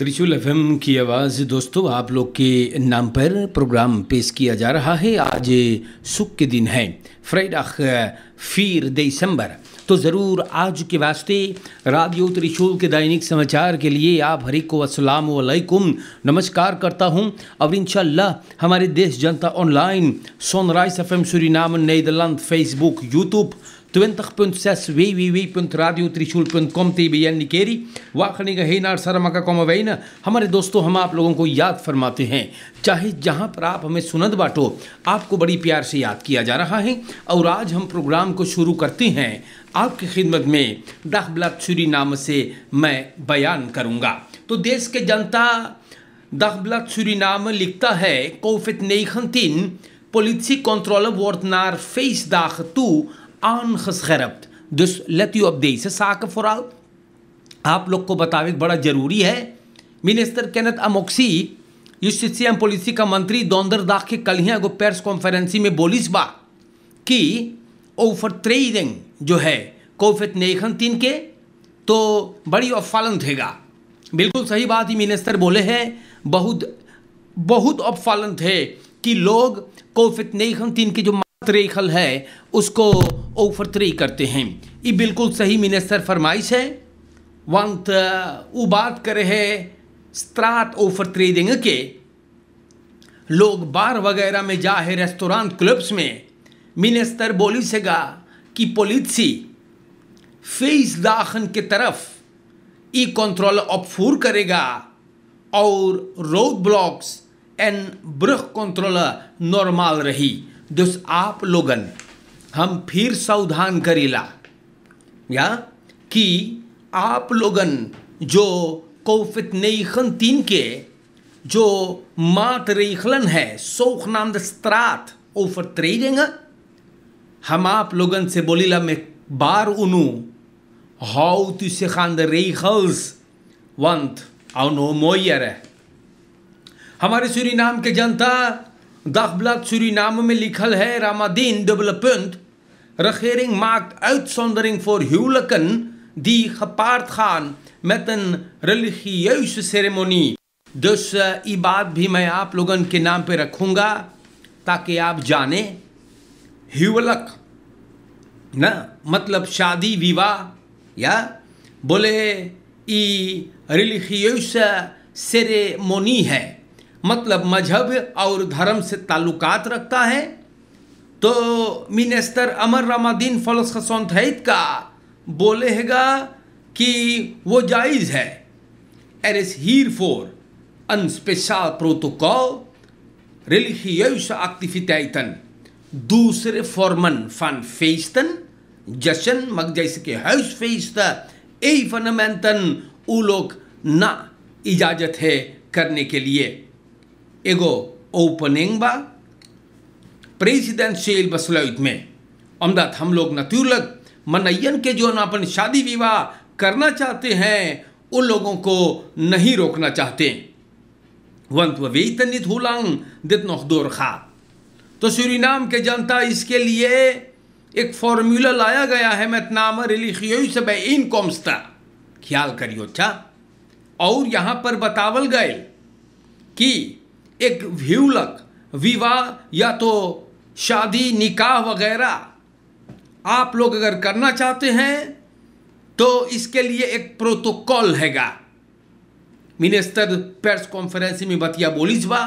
त्रिशूल एफ की आवाज़ दोस्तों आप लोग के नाम पर प्रोग्राम पेश किया जा रहा है आज सुख के दिन है फ्राइडाख फिर दिसंबर तो ज़रूर आज के वास्ते रेडियो त्रिशूल के दैनिक समाचार के लिए आप हरी को असलम वालेकुम नमस्कार करता हूं और इन हमारे देश जनता ऑनलाइन सनराइज एफ एम नाम नईदरलैंड Facebook YouTube 20.6 www.radiotrichul.com TBN Nickerie वाखनी गहे नार सरमा का हमारे दोस्तों हम आप लोगों को याद फरमाते हैं चाहे जहां पर आप हमें सुनद बाटो आपको बड़ी प्यार से याद किया जा रहा है और आज हम प्रोग्राम को शुरू करते हैं आपकी खिदमत में दाखबलातुरी नाम से मैं बयान करूँगा तो देश के जनता दाखबलातुरी नाम लिखता है कौफित नई खनतीन politie controle wordt naar feestdagen aangescherpt. Dus let u op deze zaken vooral. Aap log ko batawe bada zaruri hai. Minister Kenneth Amoksi, UCC M policy का मंत्री दोंदर दाग के कल ही एगो प्रेस कॉन्फ्रेंसी में बोलिस बा कि ओफर ट्रेडिंग जो है कोफित नेखन तीन के तो बड़ी अफालन थेगा बिल्कुल सही बात ही मिनिस्टर बोले हैं बहुत बहुत अफालन थे कि लोग कोफित नेखन तीन के जो त्रेखल है उसको ओफर थ्री करते हैं ये बिल्कुल सही मिनिस्टर फरमाइश है वंत वो बात करे है स्त्रात ओफर थ्री देंगे के लोग बार वगैरह में जा है रेस्टोरान क्लब्स में मिनिस्टर बोली सेगा कि पोलिसी फेस दाखन के तरफ ई कंट्रोल अपफूर करेगा और रोड ब्लॉक्स एंड ब्रख कंट्रोल नॉर्मल रही दुस आप लोगन हम फिर सावधान करीला या कि आप लोगन जो कोफित नईखन तीन के जो मात रेखलन है सोख नाम दस्त्रात ओफर त्रे देंगे हम आप लोगन से बोलीला मैं बार उनु हाउ तू से खान द रेखल्स वंत अवनो मोयर है हमारे सूरी नाम के जनता Dagblad Suriname में likhal hai Ramadin dubbele punt. Regering maakt uitzondering voor huwelijken die gepaard gaan met een religieuze ceremonie. Dus uh, ibad bhi mai aap logan ke naam pe rakhunga रखूँगा aap आप huwelak na matlab मतलब शादी ya bole बोले religieuze ceremonie hai. मतलब मजहब और धर्म से ताल्लुकात रखता है तो मिनिस्टर अमर रामादीन फलसौंथित का बोलेगा कि वो जायज है एर इज हीर फॉर अन स्पेशल प्रोटोकॉल रिलीजियस एक्टिविटीतन दूसरे फॉर्मन फन फेस्टन जशन मग जैसे के हाउस फेस्ट ए फनमेंटन उ ना इजाजत है करने के लिए एगो ओपनिंग बा प्रेसिडेंशियल बसलोइत में अमदात हम लोग नतूलत मनयन के जो अपन शादी विवाह करना चाहते हैं उन लोगों को नहीं रोकना चाहते वंत वेतनित हुलंग दित नखदोर खा तो नाम के जनता इसके लिए एक फॉर्मूला लाया गया है मैं नाम इन सब इनकॉम्सता ख्याल करियो अच्छा और यहाँ पर बतावल गए कि एक व्यूलक विवाह या तो शादी निकाह वगैरह आप लोग अगर करना चाहते हैं तो इसके लिए एक प्रोटोकॉल हैगा मिनिस्टर प्रेस कॉन्फ्रेंस में बतिया बोलिस बा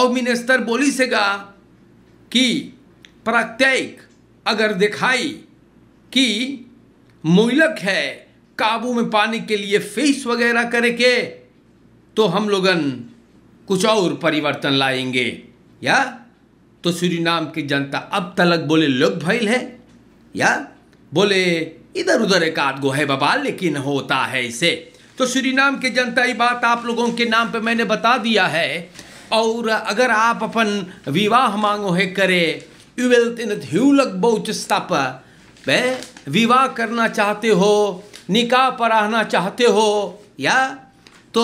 और मिनिस्टर सेगा कि प्रत्येक अगर दिखाई कि मूलक है काबू में पाने के लिए फेस वगैरह करे के तो हम लोगन कुछ और परिवर्तन लाएंगे या तो सूरीनाम की जनता अब तलक बोले लोग भैल है या बोले इधर उधर एक आध गो है बाबा लेकिन होता है इसे तो सूरीनाम की जनता ये बात आप लोगों के नाम पे मैंने बता दिया है और अगर आप अपन विवाह मांगो है करे यू विल इन ह्यूलक बहुत विवाह करना चाहते हो निकाह पर आना चाहते हो या तो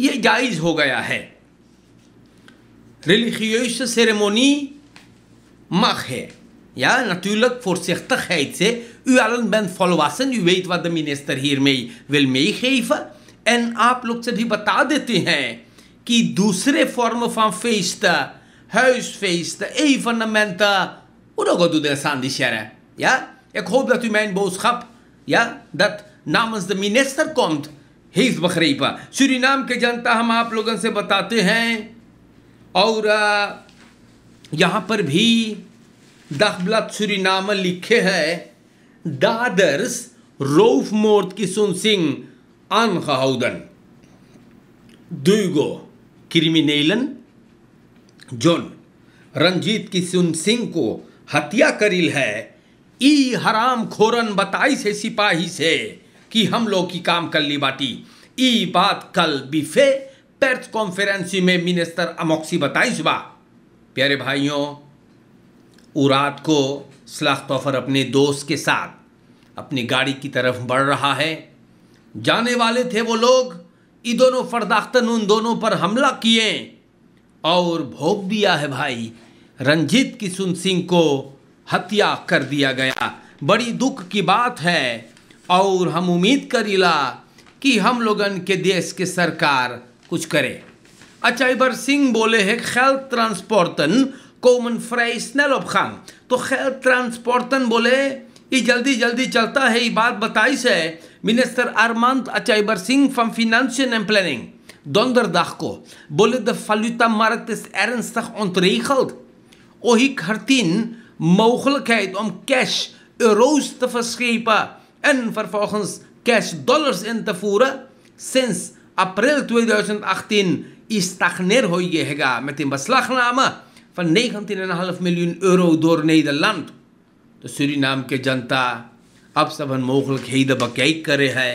ये जायज़ हो गया है religieuze ceremonie mag Ja, natuurlijk voorzichtigheid. U allen bent volwassen, u weet wat de minister hiermee wil meegeven. En aap loopt ze die beta dete hain ki dusre vormen van feesten, huisfeesten, evenementen, hoe dat doet de Sandishara. Ja, ik hoop dat u mijn boodschap, ja, dat namens de minister komt. हिज बकरी श्री नाम के जनता हम आप लोगों से बताते हैं और यहाँ पर भी दखबलत श्री नाम लिखे है दादर्स रोफ मोर्त सुन सिंह अन खाउदन दुगो क्रिमिनेलन जोन रंजीत किशुन सिंह को हत्या करील है ई हराम खोरन बताई से सिपाही से कि हम लोग की काम कर ली बाटी ई बात कल बिफे प्रेस कॉन्फ्रेंसी में मिनिस्टर अमोक्सी बताई सुबह प्यारे भाइयों उरात को सलाख तोफर अपने दोस्त के साथ अपनी गाड़ी की तरफ बढ़ रहा है जाने वाले थे वो लोग इन दोनों फरदाख्तन उन दोनों पर हमला किए और भोग दिया है भाई रंजीत किशुन सिंह को हत्या कर दिया गया बड़ी दुख की बात है और हम उम्मीद करीला कि हम लोगन के देश के सरकार कुछ करे अच्छा इबर सिंह बोले है खेल ट्रांसपोर्टन कोमन फ्राई स्नेल खान तो खेल ट्रांसपोर्टन बोले ये जल्दी जल्दी चलता है ये बात बताई से मिनिस्टर अच्छा इबर Singh from financial and planning दोंदर दाख को donderdag ko bolle de valutamarkt is ernstig ontregeld. Ohi खरतीन mogelijkheid om ओम कैश रोज तफस्पा en vervolgens cash dollars in te voeren. Sinds april 2018 is Stagner Hega met een beslagname van 19,5 miljoen euro door Nederland. De Suriname के जनता अब सब mogelijk heden bekijk kia hoga.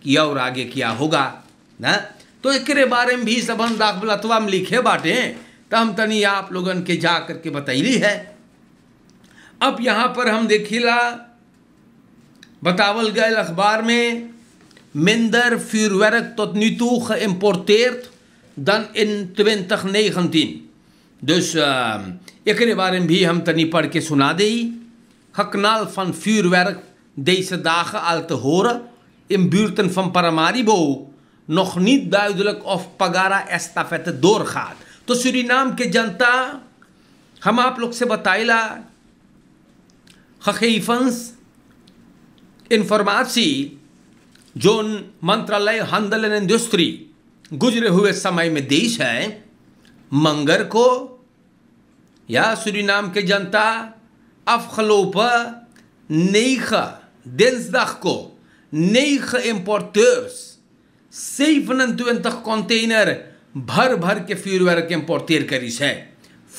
Na? और आगे क्या होगा ना तो एक बारे में भी सबन दाखिला तो हम लिखे बाटे तो हम तनी आप लोगन के जा करके बताइली है अब यहाँ पर हम देखिला Betaal Gail Akbar mee minder vuurwerk tot nu toe geïmporteerd dan in 2019. Dus ehm, ikere waarin hier hem tani pad ke suna Geknal van vuurwerk deze dagen al te horen in buurten van Paramaribo. Nog niet duidelijk of Pagara estafette doorgaat. Toen surinaam के जनता हम आप Gegevens. इन्फॉर्मासी जो मंत्रालय हंदल industry गुजरे हुए समय में देश है मंगर को या सूरीनाम के जनता अफलोप नईख देंसदख को नईख इम्पोर्टर्स सेफ नंतुन तक कंटेनर भर भर के फ्यूरवर के इम्पोर्टेर करी है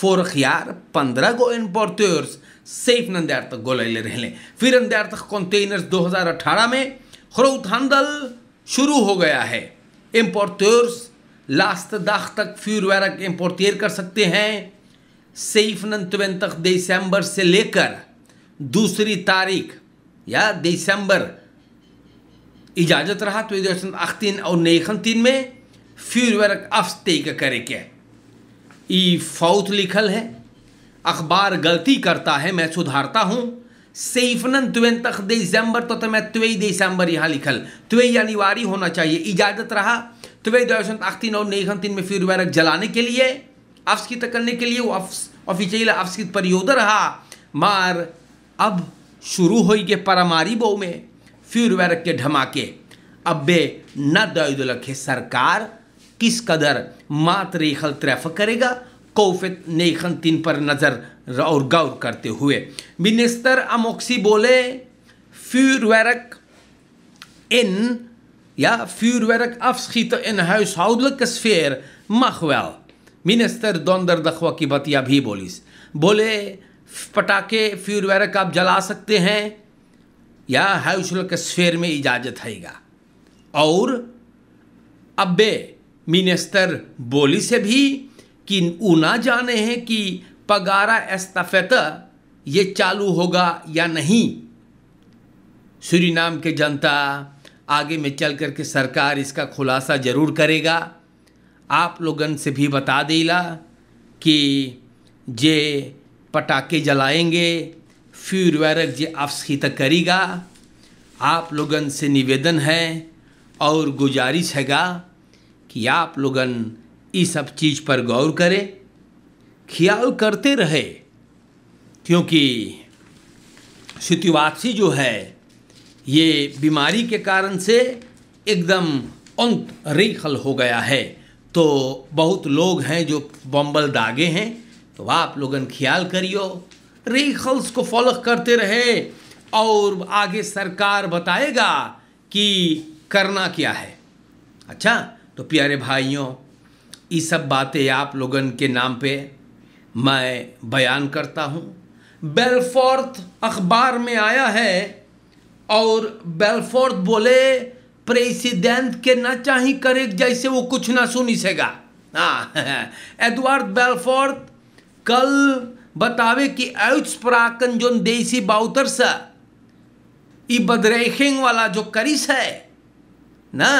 Vorig jaar पंद्रह इम्पोर्टर्स सिर्फ नंदार्थक गोले रहे फिर नंदार्थक कंटेनर्स 2018 में ग्रोथ हंडल shuru हो गया है importeurs लास्ट दाख तक फ्यूरवैरक इम्पोर्टेयर कर सकते हैं सेफ नंतवन तक दिसंबर से लेकर दूसरी तारीख या दिसंबर इजाज़त रहा तो आख्तीन और नई खनतीन में फ्यूरवैरक अफ तय करे क्या ई फौत लिखल है अखबार गलती करता है मैं सुधारता हूँ सेफनन तख तक दिसंबर तो, तो मैं त्वे दिसंबर यहाँ लिखल त्वे अनिवार्य होना चाहिए इजाज़त रहा त्वे दोसन अख्तिन और नेखन तीन में फिर वैरक जलाने के लिए अफस्कित करने के लिए वो ऑफिशियल अफस्कित परियोद रहा मार अब शुरू हो गए परामारी बो में फ्यूर वैरक के धमाके बे न है सरकार किस कदर मात रेखल त्रैफ करेगा कोफित नेखन तीन पर नज़र और गौर करते हुए मिनिस्टर अमोक्सी बोले vuurwerk in, ja, vuurwerk afschieten इन हाउस sfeer स्फेयर मखवेल मिनिस्टर दोंदर दखवा की बतिया भी बोलीस बोले पटाखे फ्यूरवेरक आप जला सकते हैं या हाउसलक स्फेयर में इजाजत हैगा और अब्बे मिनिस्टर बोली से भी कि ऊना जाने हैं कि पगारा एस्तफेता ये चालू होगा या नहीं श्री नाम के जनता आगे में चल कर के सरकार इसका खुलासा ज़रूर करेगा आप लोगन से भी बता देला कि जे पटाखे जलाएंगे फ्यूर वैरक जे अफस्खित करेगा आप लोगन से निवेदन है और गुजारिश हैगा कि आप लोगन इस सब चीज़ पर गौर करें ख्याल करते रहे क्योंकि सितुवापसी जो है ये बीमारी के कारण से एकदम अंत रेखल हो गया है तो बहुत लोग हैं जो बम्बल दागे हैं तो आप लोगन ख्याल करियो रेखल्स को फॉलो करते रहे और आगे सरकार बताएगा कि करना क्या है अच्छा तो प्यारे भाइयों ये सब बातें आप लोगन के नाम पे मैं बयान करता हूँ बेलफोर्थ अखबार में आया है और बेलफोर्थ बोले प्रेसिडेंट के ना चाहे करे जैसे वो कुछ ना सुनी सेगा हाँ एडवर्ड बेलफोर्थ कल बतावे कि आयुष पराकन जो देसी बाउतर सा ये बदरेखिंग वाला जो करिस है ना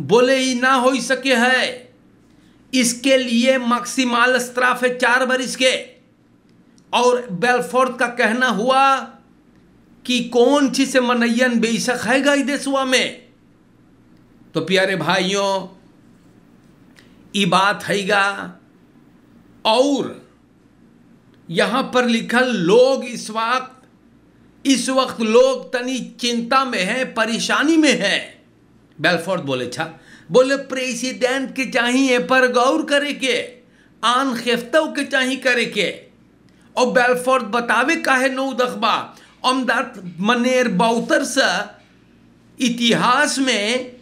बोले ही ना हो सके है इसके लिए मैक्सिमाल स्त्राफ है चार बरिस के और बेलफोर्ड का कहना हुआ कि कौन सी से मनयन बेशक है गई देसुआ में तो प्यारे भाइयों बात हैगा और यहाँ पर लिखल लोग इस वक्त इस वक्त लोग तनी चिंता में है परेशानी में है बेलफोर्ड बोले छा बोले प्रेसिडेंट के चाहिए पर गौर करे के आन खेफ्तव के चाहिए करे के और बेलफोर्ड बतावे है नौ दखबा अमदात मनेर बाउतर से इतिहास में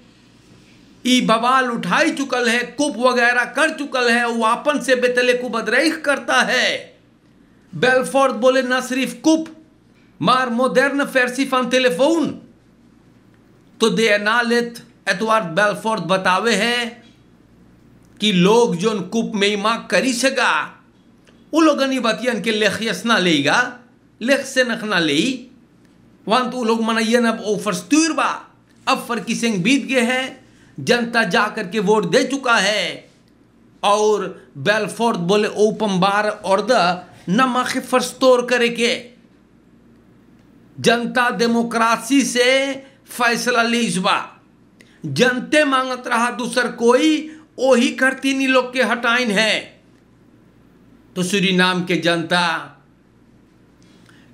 ई बवाल उठाई चुकल है कुप वगैरह कर चुकल है वो आपन से बेतले को बदरेख करता है बेलफोर्ड बोले न सिर्फ कुप मार मोदर्न फैरसी फन टेलीफोन तो दयानालित एतवार बेलफोर्थ बतावे है कि लोग जोन कुप में मां करी सका उन लोगन ने बतियन के लेख यसना लेगा लेख से नखना ले वन तो लोग मनाइयन अब ओफर स्तूर बा अब फरकी सिंह बीत गए हैं जनता जा करके वोट दे चुका है और बेलफोर्थ बोले ओपम बार और द नमक फर्स्तोर करे के जनता डेमोक्रेसी से फैसला लीजबा जनते मांगत रहा दूसर कोई वही नहीं लोग के हटाइन है तो श्री नाम के जनता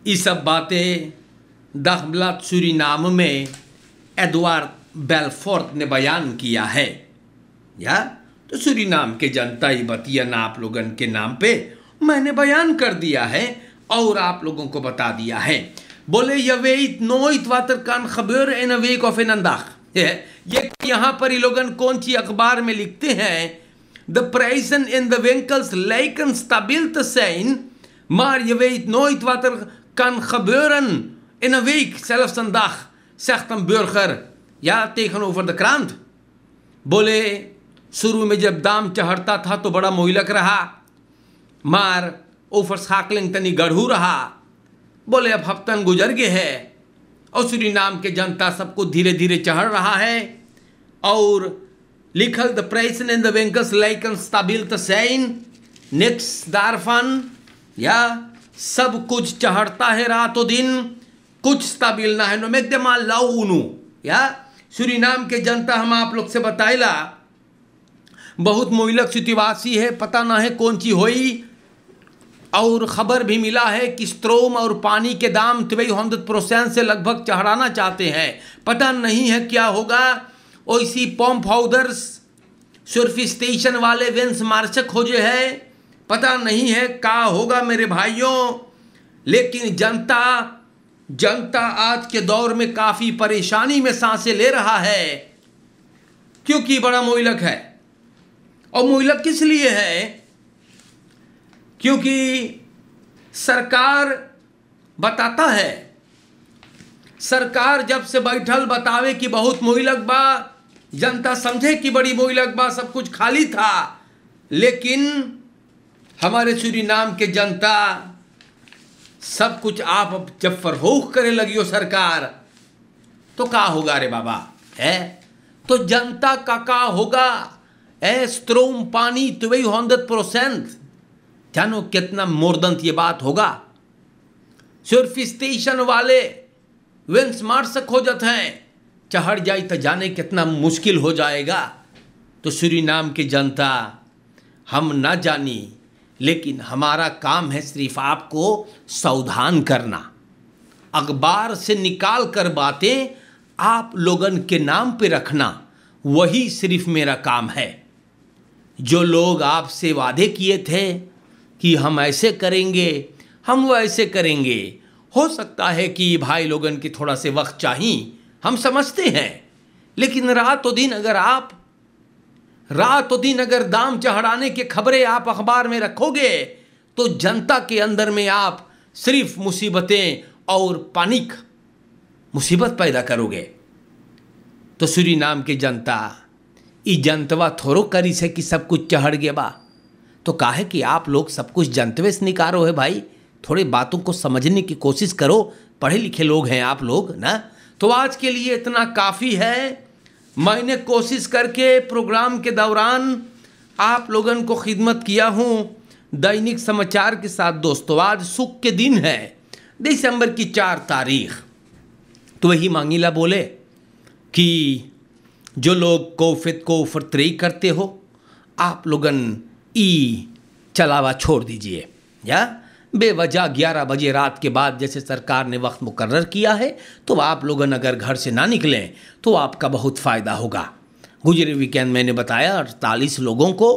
ये सब बातें दहबलत श्री नाम में एडवार्ड बेलफोर्ट ने बयान किया है या तो श्री नाम के जनता ही बतिया ना आप लोगन के नाम पे मैंने बयान कर दिया है और आप लोगों को बता दिया है Je weet nooit wat er kan gebeuren in een week of in een dag. Je hebt het gevoel dat je een keer hebt. De prijzen in de winkels lijken stabiel te zijn, maar je weet nooit wat er kan gebeuren in een week, zelfs een dag, zegt een burger tegenover de krant. Je weet nooit wat er gebeurt in een week of in een dag, maar de overschakeling is niet goed. बोले अब हफ्तन गुजर गए है और श्री नाम के जनता सबको धीरे धीरे चढ़ रहा है और लिखल द प्रेस एंड द बैंकस लाइक स्ताबिल सैन नेक्स दारफन या सब कुछ चढ़ता है रातों दिन कुछ स्ताबिल ना है नो मैं देमा लाऊ या श्री नाम के जनता हम आप लोग से बताएला बहुत मोइलक सितिवासी है पता ना है कौन ची होई और ख़बर भी मिला है कि स्ट्रोम और पानी के दाम तिबई हमदत प्रोसेन से लगभग चढ़ाना चाहते हैं पता नहीं है क्या होगा ओसी इसी पम्प हाउदर्स सिर्फ स्टेशन वाले वेंस मार्चक हो जो है पता नहीं है का होगा मेरे भाइयों लेकिन जनता जनता आज के दौर में काफ़ी परेशानी में सांसें ले रहा है क्योंकि बड़ा मोइलक है और मोइलक किस लिए है क्योंकि सरकार बताता है सरकार जब से बैठल बतावे कि बहुत मोहिलक बा जनता समझे कि बड़ी मोहिलक बा सब कुछ खाली था लेकिन हमारे सूरी नाम के जनता सब कुछ आप अब जब फरहोख करे लगियो सरकार तो का होगा रे बाबा है तो जनता का का होगा ए स्त्रोम पानी तो वही हंड्रेड परसेंट जानो कितना मोरदंत ये बात होगा सिर्फ स्टेशन वाले वेंस मार से खोजत हैं चढ़ जाए तो जाने कितना मुश्किल हो जाएगा तो श्री नाम की जनता हम ना जानी लेकिन हमारा काम है सिर्फ आपको सावधान करना अखबार से निकाल कर बातें आप लोगन के नाम पे रखना वही सिर्फ मेरा काम है जो लोग आपसे वादे किए थे कि हम ऐसे करेंगे हम वो ऐसे करेंगे हो सकता है कि भाई लोगन की थोड़ा से वक्त चाहिए हम समझते हैं लेकिन रात और दिन अगर आप रात और दिन अगर दाम चढ़ाने की खबरें आप अखबार में रखोगे तो जनता के अंदर में आप सिर्फ मुसीबतें और पानिक मुसीबत पैदा करोगे तो सूरी नाम की जनता ई जनतवा थोड़ो करी से कि सब कुछ चढ़ गया बा तो है कि आप लोग सब कुछ जनतवे से निकारो है भाई थोड़े बातों को समझने की कोशिश करो पढ़े लिखे लोग हैं आप लोग ना तो आज के लिए इतना काफ़ी है मैंने कोशिश करके प्रोग्राम के दौरान आप लोगन को खिदमत किया हूँ दैनिक समाचार के साथ दोस्तों आज सुख के दिन है दिसंबर की चार तारीख तो वही मांगीला बोले कि जो लोग कोफित को फरतरी करते हो आप लोगन ई चलावा छोड़ दीजिए या बेवजह ग्यारह बजे रात के बाद जैसे सरकार ने वक्त मुकर्र किया है तो आप लोग अगर घर से ना निकलें तो आपका बहुत फ़ायदा होगा गुजरे वीकेंड मैंने बताया अड़तालीस लोगों को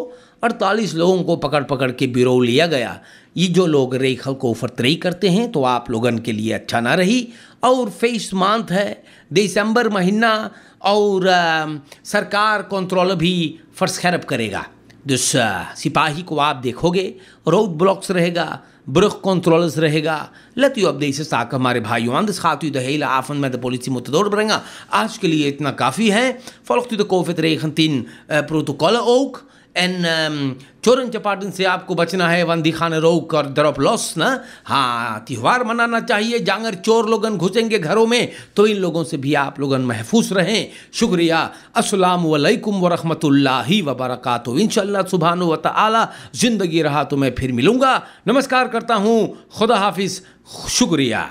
अड़तालीस लोगों को पकड़ पकड़ के बिरो लिया गया ये जो लोग रेखल को फतरई करते हैं तो आप लोगन के लिए अच्छा ना रही और फेस मंथ है दिसंबर महीना और आ, सरकार कंट्रोल भी खैरब करेगा सिपाही को आप देखोगे रोड ब्लॉक्स रहेगा ब्रुख कंट्रोलर्स रहेगा लतियो अब देश साक हमारे भाई ऑन खातु दहेला आफन मैं पोलिसी तो मुतदौर बरेंगा आज के लिए इतना काफ़ी है तो कोफित रेखन तीन प्रोटोकॉल ओक एंड um, चोरन चपाटन से आपको बचना है वंदी खान रोक और दरअप लॉस ना हाँ त्यौहार मनाना चाहिए जांगर चोर लोगन घुसेंगे घरों में तो इन लोगों से भी आप लोगन महफूस रहें शुक्रिया अस्सलाम वालेकुम वरहमतुल्ला रहमतुल्लाहि व बरकत इंशाल्लाह सुबहान व ज़िंदगी रहा तो मैं फिर मिलूँगा नमस्कार करता हूँ खुदा हाफिज़ शुक्रिया